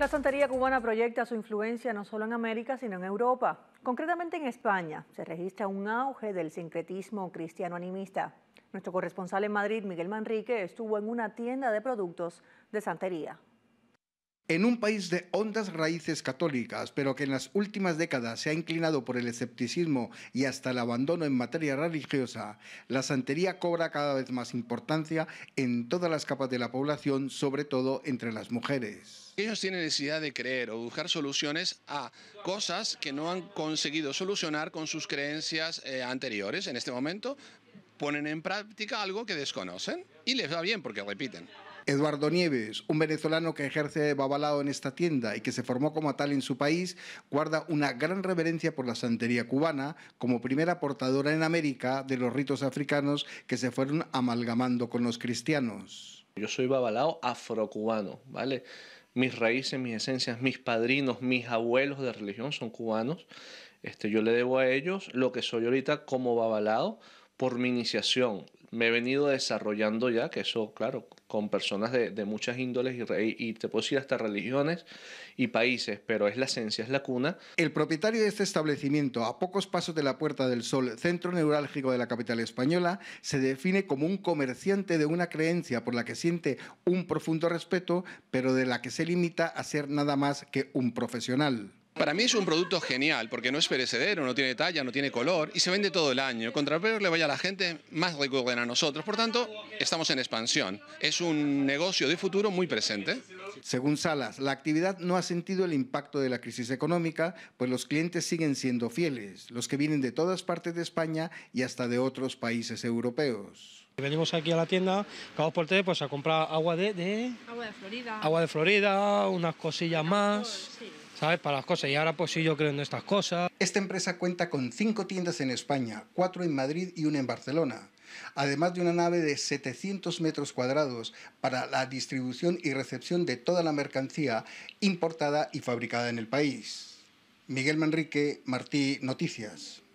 La santería cubana proyecta su influencia no solo en América, sino en Europa. Concretamente en España se registra un auge del sincretismo cristiano animista. Nuestro corresponsal en Madrid, Miguel Manrique, estuvo en una tienda de productos de santería. En un país de hondas raíces católicas, pero que en las últimas décadas se ha inclinado por el escepticismo y hasta el abandono en materia religiosa, la santería cobra cada vez más importancia en todas las capas de la población, sobre todo entre las mujeres. Ellos tienen necesidad de creer o buscar soluciones a cosas que no han conseguido solucionar con sus creencias eh, anteriores. En este momento ponen en práctica algo que desconocen y les va bien porque repiten. Eduardo Nieves, un venezolano que ejerce babalao en esta tienda y que se formó como tal en su país, guarda una gran reverencia por la santería cubana como primera portadora en América de los ritos africanos que se fueron amalgamando con los cristianos. Yo soy babalao afrocubano, ¿vale? Mis raíces, mis esencias, mis padrinos, mis abuelos de religión son cubanos. Este, yo le debo a ellos lo que soy ahorita como babalao por mi iniciación, me he venido desarrollando ya, que eso, claro, con personas de, muchas índoles y, y, te puedo decir hasta religiones y países, pero es la esencia, es la cuna. El propietario de este establecimiento, a pocos pasos de la Puerta del Sol, centro neurálgico de la capital española, se define como un comerciante de una creencia por la que siente un profundo respeto, pero de la que se limita a ser nada más que un profesional. Para mí es un producto genial porque no es perecedero, no tiene talla, no tiene color y se vende todo el año. Contra peor le vaya a la gente, más recurren a nosotros. Por tanto, estamos en expansión. Es un negocio de futuro muy presente. Según Salas, la actividad no ha sentido el impacto de la crisis económica, pues los clientes siguen siendo fieles, los que vienen de todas partes de España y hasta de otros países europeos. Venimos aquí a la tienda, cabo por tres, pues a comprar agua de, Agua de Florida. Agua de Florida, unas cosillas más. ¿sabes? Para las cosas. Y ahora pues sí yo en estas cosas. Esta empresa cuenta con cinco tiendas en España, cuatro en Madrid y una en Barcelona. Además de una nave de 700 metros cuadrados para la distribución y recepción de toda la mercancía importada y fabricada en el país. Miguel Manrique, Martí, Noticias.